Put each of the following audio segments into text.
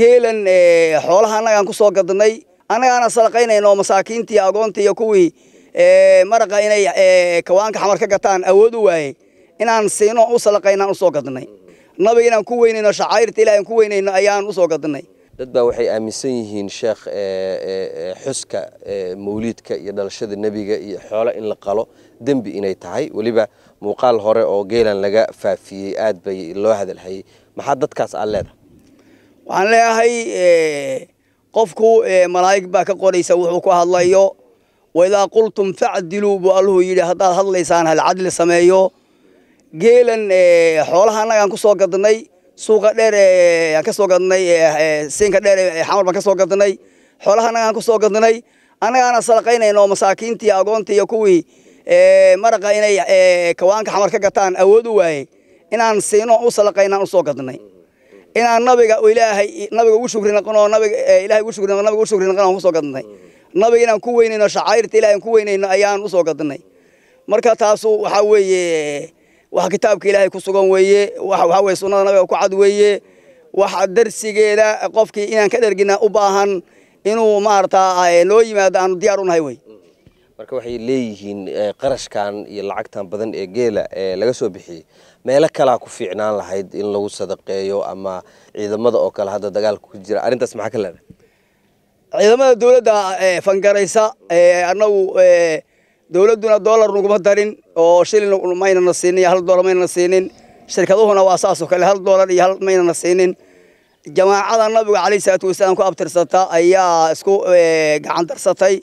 geelan eh, xoolaha annagaan kusoo gadanay annagaana sadaqaynayna oo masaakiintii agoontii iyo kuwii eh, maraqa inay eh, kawaanka xamar ka gataan awood u waayey inaan siino u sadaqaynaan usoo gadnay nabiga inaan ku weynayno shacairta ilahi ku weynayno ayaan usoo gadnay dad baa waxay aaminsan yihiin sheekh xuska mawliidka iyo dhalashada nebiga iyo xoolo in la qalo dembi inay tahay weliba muuqaal hore oo geelan laga faafiyey aad bay loo hadalhayay maxaad dadkaas aad leedahay waxaan leeyahay eh, qofku eh, malaa'ig baa ka qoraysa wuxuu ku hadlayo waidaa qultum facdiluu buu alluhu yidhi haddaad hadlaysaan hal cadli sameeyo geelan eh, xoolaha annagaan ku soo gadnay suuqa dheer aan ka soo gadnay siinka dheer xamar baan ka soo gadnay xoolaha annagaan ku soo gadnay annagaana sadaqaynayno masaakiintii agoontii iyo kuwii maraqa inay kawaanka xamar ka gataan awood u waayey inaan siino u sadaqayna aan u soo gadnay inaan nabiga ilaahay nabiga ugu shukri naqonoo nabiga ilahay ugu shukri nabiga ugu shukri naqon aan kusoo gadnay nabiga inaan ku weynayno shacaa'irta ilahay aan ku weynayno ayaan usoo gadnay marka taasu waxaa weeye wax kitaabka ilaahay ku sugan weeye wax waxaa weeye sunnada nabiga ku cad weeye wax darsigeeda qofkii inaan ka dhergina u baahan inuu maaragtaa loo yimaado aanu diyaar u nahay wey marka waxay leeyihiin eh, qarashkan iyo lacagtan badan ee geela ee eh, laga soo bixiyey meelo kalaa ku fiicnaan lahayd in lagu sadaqeeyo ama ciidamada oo kale hadda dagaalka ku jira arrintaas maxaa ka leedahay ciidamada dawladda eh, fangaraysa annagu dawladduna doolar naguma darin oo shilin maynana siinin hal doolar maynana siinin shirkaduhuna waa saasoo kale hal doolar iyo hal maynana siinin jamaacada nabiga calayhi salaatu wasalaam ku abtirsata ayaa isku gacan darsatay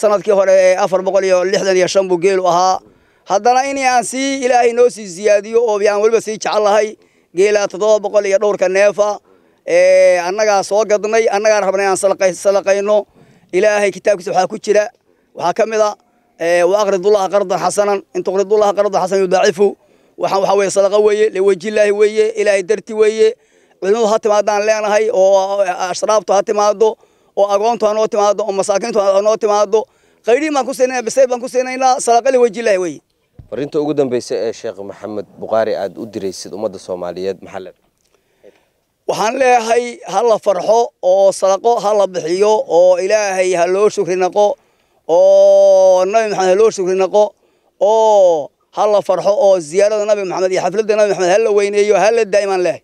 sanadkii hore ee afar boqol iyo lixdan iyo shan buu geelu ahaa haddana in aan sii ilaahay noo sii siyaadiyo oo aan weliba sii jecellahay geelaa toddoba boqol iyo dhowrka neefa annagaa soo gadnay annagaa rabnay aan salaqayno ilaahay kitaabkiisa waxaa ku jira waxaa ka mid a wa aqridullaha qardan xasanan in tuqridullaha qardan xasan yudaacifu waxaan waxaa weeye sadaqa weeye liwajhillaahi weeye ilaahay darti weeye cilmadu ha timaadaan leenahay oo ashraabtu ha timaado oo agoontu hanoo timaado oo masaakiintu hanoo timaado qayriin baan ku siinayna bisayl baan ku siinaynaa salaqali wejiillahi wey farinta ugu dambeysa ee sheekh maxamed bukhaari aad u diraysid ummadda soomaaliyeed maxaa waxaan leeyahay ha la farxo oo sadaqo ha la bixiyo oo ilaahay ha loo shukri naqo oo nabi maxamed ha loo shukri naqo oo ha la farxo oo ziyaarada nabi maxamed iyo xafladda nabi maxamed ha la weyneeyo ha la daa'imaan leehay